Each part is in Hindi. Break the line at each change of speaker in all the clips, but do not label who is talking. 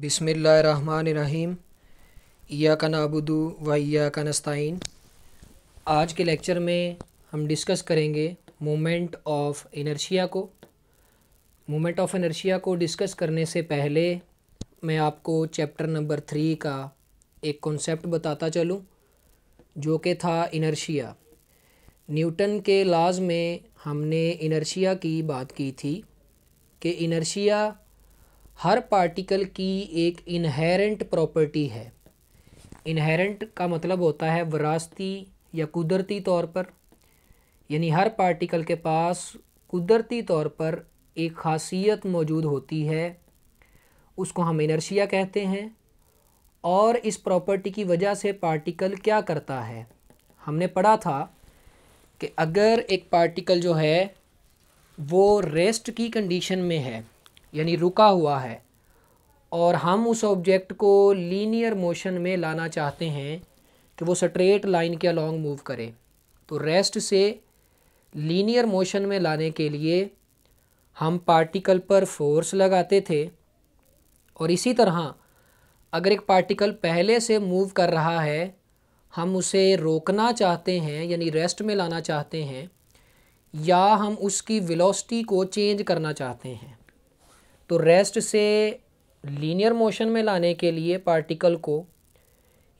बिसमीम या का नाबुदू व या का नस्ताइन आज के लेक्चर में हम डिस्कस करेंगे मोमेंट ऑफ इनर्शिया को मोमेंट ऑफ इनर्शिया को डिस्कस करने से पहले मैं आपको चैप्टर नंबर थ्री का एक कॉन्सेप्ट बताता चलूं जो कि था इनर्शिया न्यूटन के लाज में हमने इनर्शिया की बात की थी कि इनर्शिया हर पार्टिकल की एक इनहेरेंट प्रॉपर्टी है इनहेरेंट का मतलब होता है वरासती या कुदरती तौर पर यानी हर पार्टिकल के पास कुदरती तौर पर एक खासियत मौजूद होती है उसको हम इनर्शिया कहते हैं और इस प्रॉपर्टी की वजह से पार्टिकल क्या करता है हमने पढ़ा था कि अगर एक पार्टिकल जो है वो रेस्ट की कंडीशन में है यानी रुका हुआ है और हम उस ऑब्जेक्ट को लीनियर मोशन में लाना चाहते हैं कि वो स्ट्रेट लाइन के अलॉन्ग मूव करे तो रेस्ट से लीनियर मोशन में लाने के लिए हम पार्टिकल पर फोर्स लगाते थे और इसी तरह अगर एक पार्टिकल पहले से मूव कर रहा है हम उसे रोकना चाहते हैं यानी रेस्ट में लाना चाहते हैं या हम उसकी वेलोसिटी को चेंज करना चाहते हैं तो रेस्ट से लीनियर मोशन में लाने के लिए पार्टिकल को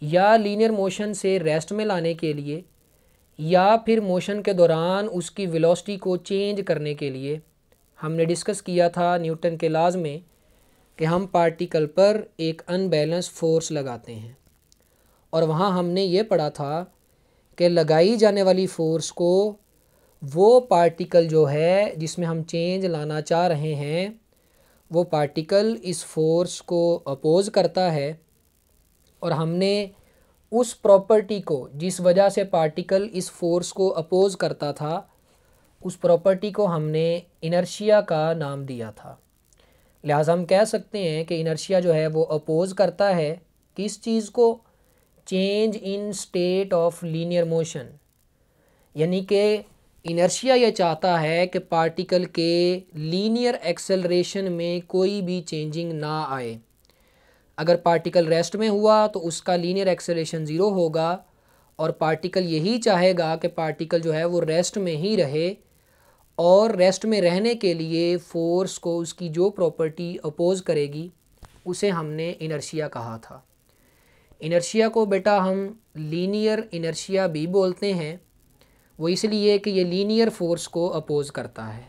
या लीनियर मोशन से रेस्ट में लाने के लिए या फिर मोशन के दौरान उसकी वेलोसिटी को चेंज करने के लिए हमने डिस्कस किया था न्यूटन के लाज में कि हम पार्टिकल पर एक अनबैलेंस फोर्स लगाते हैं और वहाँ हमने ये पढ़ा था कि लगाई जाने वाली फ़ोर्स को वो पार्टिकल जो है जिसमें हम चेंज लाना चाह रहे हैं वो पार्टिकल इस फोर्स को अपोज़ करता है और हमने उस प्रॉपर्टी को जिस वजह से पार्टिकल इस फोर्स को अपोज़ करता था उस प्रॉपर्टी को हमने इनर्शिया का नाम दिया था लिहाजा हम कह सकते हैं कि इनर्शिया जो है वो अपोज़ करता है किस चीज़ को change in state of linear motion यानी कि इनर्शिया यह चाहता है कि पार्टिकल के लीनियर एक्सेलरेशन में कोई भी चेंजिंग ना आए अगर पार्टिकल रेस्ट में हुआ तो उसका लीनियर एक्सेलरेशन ज़ीरो होगा और पार्टिकल यही चाहेगा कि पार्टिकल जो है वो रेस्ट में ही रहे और रेस्ट में रहने के लिए फ़ोर्स को उसकी जो प्रॉपर्टी अपोज़ करेगी उसे हमने इनर्शिया कहा था इनर्शिया को बेटा हम लीनियर इनर्शिया भी बोलते हैं वो इसलिए कि ये लीनियर फोर्स को अपोज़ करता है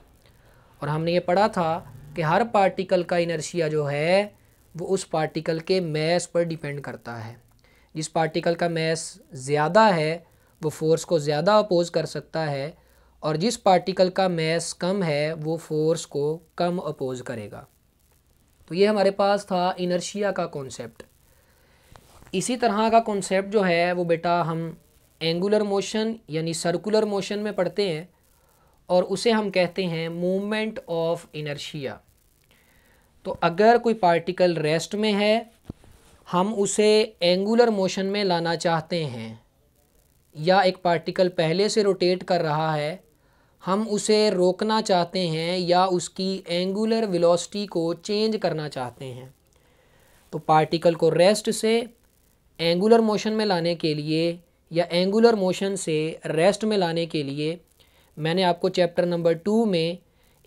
और हमने ये पढ़ा था कि हर पार्टिकल का इनर्शिया जो है वो उस पार्टिकल के मैस पर डिपेंड करता है जिस पार्टिकल का मैस ज़्यादा है वो फोर्स को ज़्यादा अपोज़ कर सकता है और जिस पार्टिकल का मैस कम है वो फोर्स को कम अपोज़ करेगा तो ये हमारे पास था इनर्शिया का कॉन्सेप्ट इसी तरह का कॉन्सेप्ट जो है वो बेटा हम एंगुलर मोशन यानी सर्कुलर मोशन में पढ़ते हैं और उसे हम कहते हैं मूवमेंट ऑफ इनर्शिया तो अगर कोई पार्टिकल रेस्ट में है हम उसे एंगुलर मोशन में लाना चाहते हैं या एक पार्टिकल पहले से रोटेट कर रहा है हम उसे रोकना चाहते हैं या उसकी एंगुलर वेलोसिटी को चेंज करना चाहते हैं तो पार्टिकल को रेस्ट से एंगुलर मोशन में लाने के लिए या एंगुलर मोशन से रेस्ट में लाने के लिए मैंने आपको चैप्टर नंबर टू में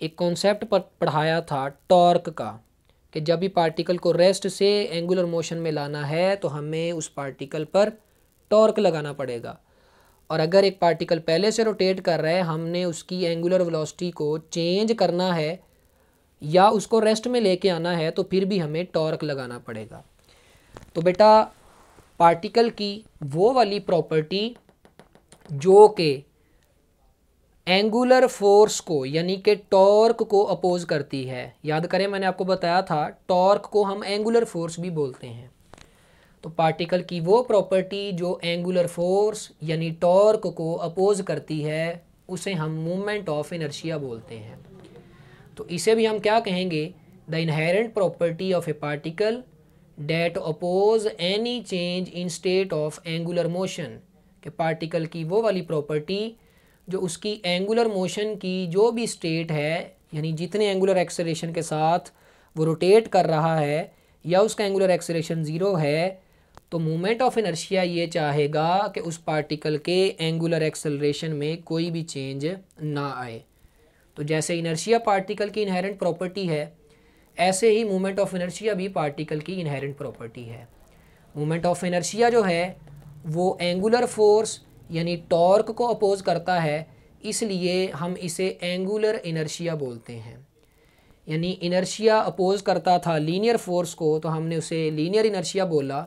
एक कॉन्सेप्ट पर पढ़ाया था टॉर्क का कि जब भी पार्टिकल को रेस्ट से एंगुलर मोशन में लाना है तो हमें उस पार्टिकल पर टॉर्क लगाना पड़ेगा और अगर एक पार्टिकल पहले से रोटेट कर रहा है हमने उसकी एंगुलर वेलोसिटी को चेंज करना है या उसको रेस्ट में लेके आना है तो फिर भी हमें टॉर्क लगाना पड़ेगा तो बेटा पार्टिकल की वो वाली प्रॉपर्टी जो के एंगुलर फोर्स को यानी कि टॉर्क को अपोज करती है याद करें मैंने आपको बताया था टॉर्क को हम एंगुलर फोर्स भी बोलते हैं तो पार्टिकल की वो प्रॉपर्टी जो एंगुलर फोर्स यानी टॉर्क को अपोज करती है उसे हम मूवमेंट ऑफ इनर्शिया बोलते हैं तो इसे भी हम क्या कहेंगे the inherent property of a particle that oppose any change in state of angular motion के पार्टिकल की वो वाली प्रॉपर्टी जो उसकी एंगुलर मोशन की जो भी स्टेट है यानी जितने एंगुलर एक्सेलेशन के साथ वो रोटेट कर रहा है या उसका एंगुलर एक्सेलेशन ज़ीरो है तो मोमेंट ऑफ इनर्शिया ये चाहेगा कि उस पार्टिकल के एंगुलर एक्सेलरेशन में कोई भी चेंज ना आए तो जैसे इनर्शिया पार्टिकल की इनहेरेंट प्रॉपर्टी है ऐसे ही मूवमेंट ऑफ इनर्शिया भी पार्टिकल की इनहेरेंट प्रॉपर्टी है मूवमेंट ऑफ इनर्शिया जो है वो एंगुलर फोर्स यानी टॉर्क को अपोज करता है इसलिए हम इसे एंगुलर इनर्शिया बोलते हैं यानी इनर्शिया अपोज करता था लीनियर फोर्स को तो हमने उसे लीनियर इनर्शिया बोला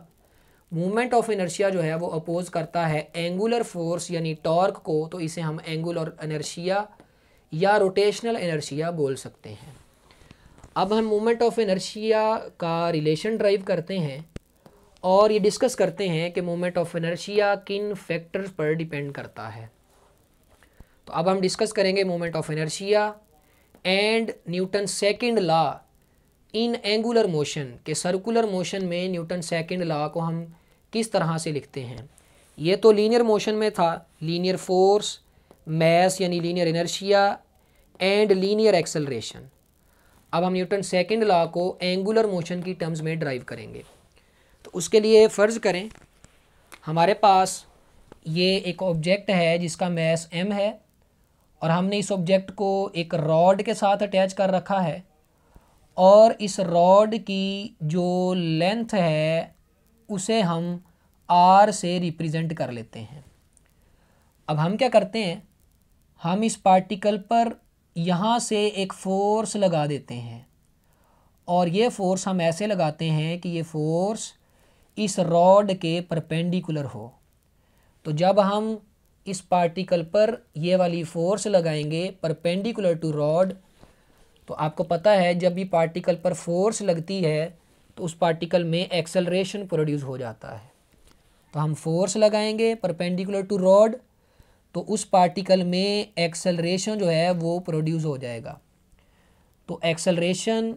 मूवमेंट ऑफ इनर्शिया जो है वो अपोज करता है एंगुलर फोर्स यानी टॉर्क को तो इसे हम एंगुलर इनर्शिया या रोटेशनल इनर्शिया बोल सकते हैं अब हम मोमेंट ऑफ इनर्शिया का रिलेशन ड्राइव करते हैं और ये डिस्कस करते हैं कि मोमेंट ऑफ इनर्शिया किन फैक्टर्स पर डिपेंड करता है तो अब हम डिस्कस करेंगे moment of inertia and Newton second law in angular motion के सर्कुलर मोशन में न्यूटन सेकंड लॉ को हम किस तरह से लिखते हैं ये तो लीनियर मोशन में था लीनियर फोर्स मैस यानी linear inertia and linear acceleration अब हम न्यूटन सेकेंड लॉ को एंगुलर मोशन की टर्म्स में ड्राइव करेंगे तो उसके लिए फ़र्ज़ करें हमारे पास ये एक ऑब्जेक्ट है जिसका मैस एम है और हमने इस ऑब्जेक्ट को एक रॉड के साथ अटैच कर रखा है और इस रॉड की जो लेंथ है उसे हम आर से रिप्रेजेंट कर लेते हैं अब हम क्या करते हैं हम इस पार्टिकल पर यहाँ से एक फ़ोर्स लगा देते हैं और ये फ़ोर्स हम ऐसे लगाते हैं कि ये फ़ोर्स इस रॉड के परपेंडिकुलर हो तो जब हम इस पार्टिकल पर ये वाली फ़ोर्स लगाएंगे परपेंडिकुलर टू रॉड तो आपको पता है जब भी पार्टिकल पर फोर्स लगती है तो उस पार्टिकल में एक्सेलरेशन प्रोड्यूस हो जाता है तो हम फोर्स लगाएंगे परपेंडिकुलर टू रॉड तो उस पार्टिकल में एक्सलरेशन जो है वो प्रोड्यूस हो जाएगा तो एक्सलरेशन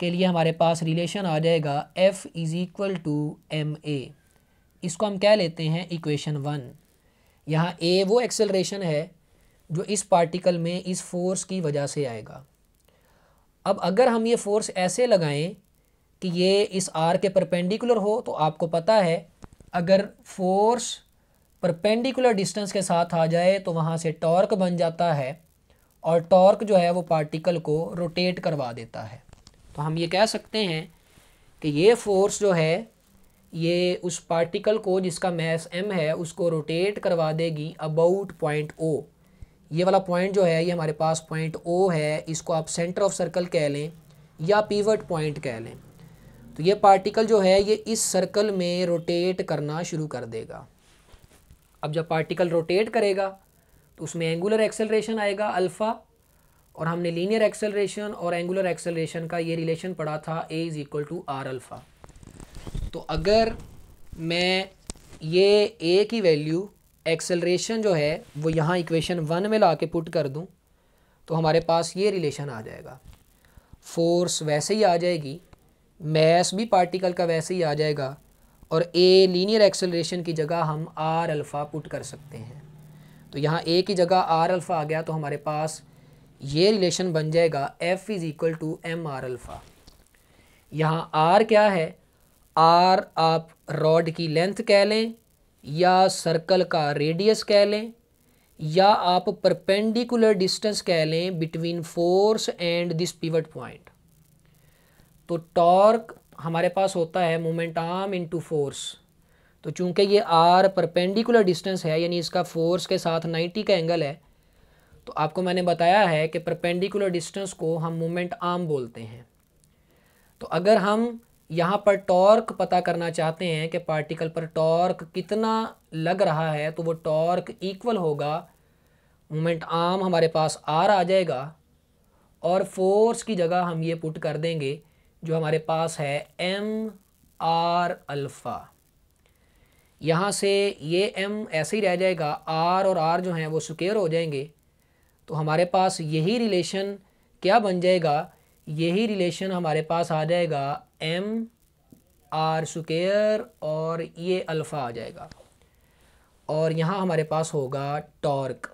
के लिए हमारे पास रिलेशन आ जाएगा F is equal to m a इसको हम कह लेते हैं इक्वेशन वन यहाँ ए वो एक्सलरेशन है जो इस पार्टिकल में इस फोर्स की वजह से आएगा अब अगर हम ये फोर्स ऐसे लगाएं कि ये इस आर के परपेंडिकुलर हो तो आपको पता है अगर फोर्स परपेंडिकुलर डिस्टेंस के साथ आ जाए तो वहाँ से टॉर्क बन जाता है और टॉर्क जो है वो पार्टिकल को रोटेट करवा देता है तो हम ये कह सकते हैं कि ये फोर्स जो है ये उस पार्टिकल को जिसका मैस एम है उसको रोटेट करवा देगी अबाउट पॉइंट ओ ये वाला पॉइंट जो है ये हमारे पास पॉइंट ओ है इसको आप सेंटर ऑफ सर्कल कह लें या पीवट पॉइंट कह लें तो ये पार्टिकल जो है ये इस सर्कल में रोटेट करना शुरू कर देगा अब जब पार्टिकल रोटेट करेगा तो उसमें एंगुलर एक्सेलरेशन आएगा अल्फ़ा और हमने लीनियर एक्सेलरेशन और एंगुलर एक्सेलरेशन का ये रिलेशन पढ़ा था a is equal to r alpha तो अगर मैं ये ए की वैल्यू एक्सेलरेशन जो है वो यहाँ इक्वेशन वन में ला के पुट कर दूँ तो हमारे पास ये रिलेशन आ जाएगा फोर्स वैसे ही आ जाएगी मैस भी पार्टिकल का वैसे ही आ जाएगा और ए लीनियर एक्सेलरेशन की जगह हम आर अल्फ़ा पुट कर सकते हैं तो यहाँ ए की जगह आर अल्फ़ा आ गया तो हमारे पास ये रिलेशन बन जाएगा F is equal to m r alpha यहाँ आर क्या है आर आप रॉड की लेंथ कह लें या सर्कल का रेडियस कह लें या आप परपेंडिकुलर डिस्टेंस कह लें between force and this pivot point तो टॉर्क हमारे पास होता है मोमेंट आर्म इंटू फोर्स तो चूंकि ये आर परपेंडिकुलर डिस्टेंस है यानी इसका फोर्स के साथ 90 का एंगल है तो आपको मैंने बताया है कि परपेंडिकुलर डिस्टेंस को हम मोमेंट आर्म बोलते हैं तो अगर हम यहाँ पर टॉर्क पता करना चाहते हैं कि पार्टिकल पर टॉर्क कितना लग रहा है तो वो टॉर्क इक्वल होगा मोमेंट आर्म हमारे पास आर आ जाएगा और फोर्स की जगह हम ये पुट कर देंगे जो हमारे पास है एम आर अल्फ़ा यहाँ से ये एम ऐसे ही रह जाएगा आर और आर जो हैं वो स्क्र हो जाएंगे तो हमारे पास यही रिलेशन क्या बन जाएगा यही रिलेशन हमारे पास आ जाएगा एम आर स्क्र और ये अल्फ़ा आ जाएगा और यहाँ हमारे पास होगा टॉर्क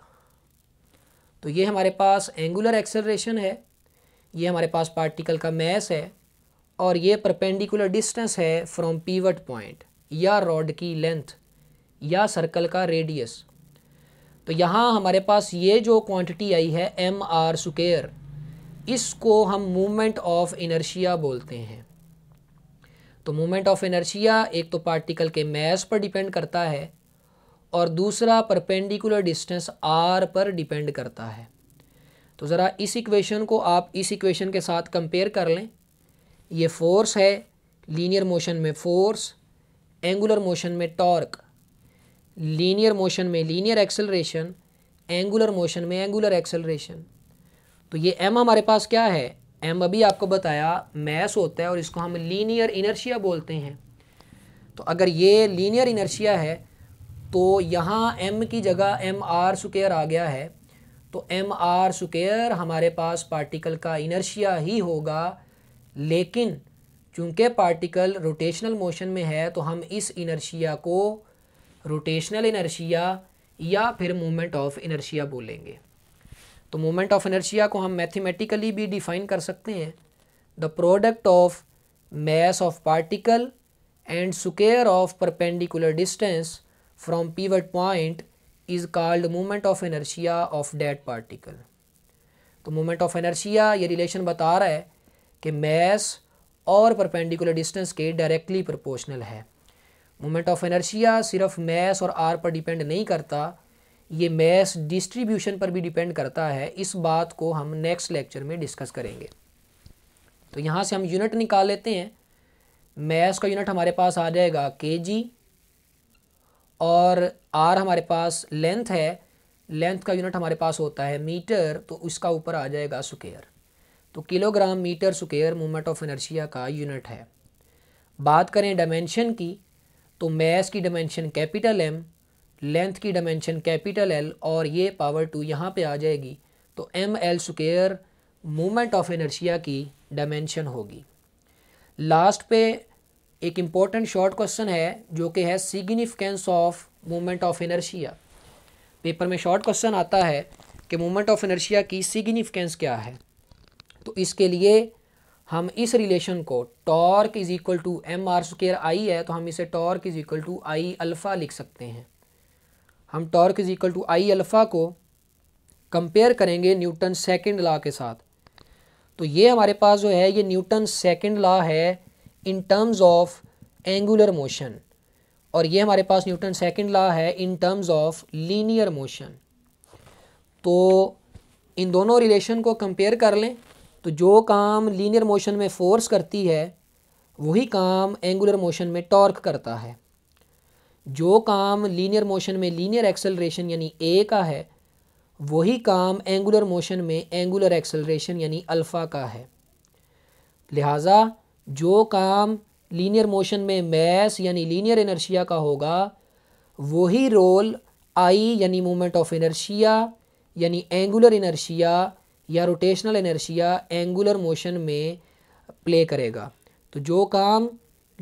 तो ये हमारे पास एंगुलर एक्सेलरेशन है ये हमारे पास पार्टिकल का मैस है और ये परपेंडिकुलर डिस्टेंस है फ्रॉम पीवट पॉइंट या रॉड की लेंथ या सर्कल का रेडियस तो यहाँ हमारे पास ये जो क्वांटिटी आई है एम आर स्क्र इसको हम मूवमेंट ऑफ इनर्शिया बोलते हैं तो मूवमेंट ऑफ इनर्शिया एक तो पार्टिकल के मैस पर डिपेंड करता है और दूसरा परपेंडिकुलर डिस्टेंस आर पर डिपेंड करता है तो ज़रा इस इक्वेशन को आप इस इक्वेशन के साथ कंपेयर कर लें ये फोर्स है लीनियर मोशन में फोर्स एंगुलर मोशन में टॉर्क लीनियर मोशन में लीनियर एक्सेलरेशन एंगुलर मोशन में एंगुलर एक्सेलरेशन तो ये एम हमारे पास क्या है एम अभी आपको बताया मैस होता है और इसको हम लीनियर इनर्शिया बोलते हैं तो अगर ये लीनियर इनर्शिया है तो यहाँ एम की जगह एम आर स्क्र आ गया है तो एम आर स्क्र हमारे पास पार्टिकल का इनर्शिया ही होगा लेकिन चूंकि पार्टिकल रोटेशनल मोशन में है तो हम इस इनर्शिया को रोटेशनल इनर्शिया या फिर मोमेंट ऑफ इनर्शिया बोलेंगे तो मोमेंट ऑफ इनर्शिया को हम मैथमेटिकली भी डिफाइन कर सकते हैं the product of mass of particle and square of perpendicular distance from pivot point is called moment of inertia of that particle तो मोमेंट ऑफ इनर्शिया ये रिलेशन बता रहा है कि मैस और परपेंडिकुलर डिस्टेंस के डायरेक्टली प्रोपोर्शनल है मोमेंट ऑफ एनर्शिया सिर्फ मैस और आर पर डिपेंड नहीं करता ये मैस डिस्ट्रीब्यूशन पर भी डिपेंड करता है इस बात को हम नेक्स्ट लेक्चर में डिस्कस करेंगे तो यहाँ से हम यूनिट निकाल लेते हैं मैस का यूनिट हमारे पास आ जाएगा के जी और आर हमारे पास लेंथ है लेंथ का यूनिट हमारे पास होता है मीटर तो उसका ऊपर आ जाएगा स्क्वेयर तो kilogram metre square moment of inertia का यूनिट है बात करें डायमेंशन की तो मैस की डायमेंशन कैपिटल एम लेंथ की डायमेंशन कैपिटल एल और ये पावर टू यहाँ पे आ जाएगी तो M L square moment of inertia की डायमेंशन होगी लास्ट पे एक इम्पॉर्टेंट शॉर्ट क्वेश्चन है जो कि है significance of moment of inertia paper में शॉर्ट क्वेश्चन आता है कि मोमेंट ऑफ इनर्शिया की सिग्निफिकेंस क्या है तो इसके लिए हम इस रिलेशन को torque is equal to m r square I है तो हम इसे torque is equal to I alpha लिख सकते हैं हम torque is equal to I alpha को कंपेयर करेंगे न्यूटन सेकंड लॉ के साथ तो ये हमारे पास जो है ये न्यूटन सेकंड लॉ है in terms of angular motion और ये हमारे पास न्यूटन सेकंड लॉ है in terms of linear motion तो इन दोनों रिलेशन को कंपेयर कर लें तो जो काम लीनियर मोशन में फोर्स करती है वही काम एंगुलर मोशन में टॉर्क करता है जो काम लीनियर मोशन में लीनियर एक्सेलरेशन यानी ए का है वही काम एंगुलर मोशन में एंगुलर एक्सेलरेशन यानी अल्फ़ा का है लिहाजा जो काम लीनियर मोशन में मैस यानी लीनियर इनर्शिया का होगा वही रोल आई यानी मोमेंट ऑफ इनर्शिया यानी एंगुलर इनर्शिया या रोटेशनल एनर्शिया एंगुलर मोशन में प्ले करेगा तो जो काम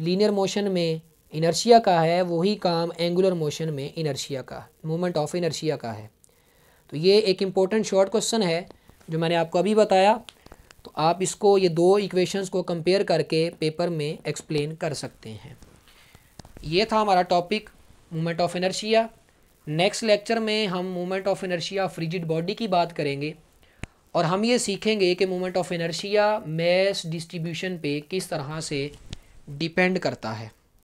लीनियर मोशन में इनर्शिया का है वही काम एंगुलर मोशन में इनर्शिया का मोमेंट ऑफ इनर्शिया का है तो ये एक इम्पोर्टेंट शॉर्ट क्वेश्चन है जो मैंने आपको अभी बताया तो आप इसको ये दो इक्वेशंस को कंपेयर करके पेपर में एक्सप्लेन कर सकते हैं ये था हमारा topic movement of inertia next lecture में हम movement of inertia of rigid body की बात करेंगे और हम ये सीखेंगे कि moment of inertia mass distribution पे किस तरह से डिपेंड करता है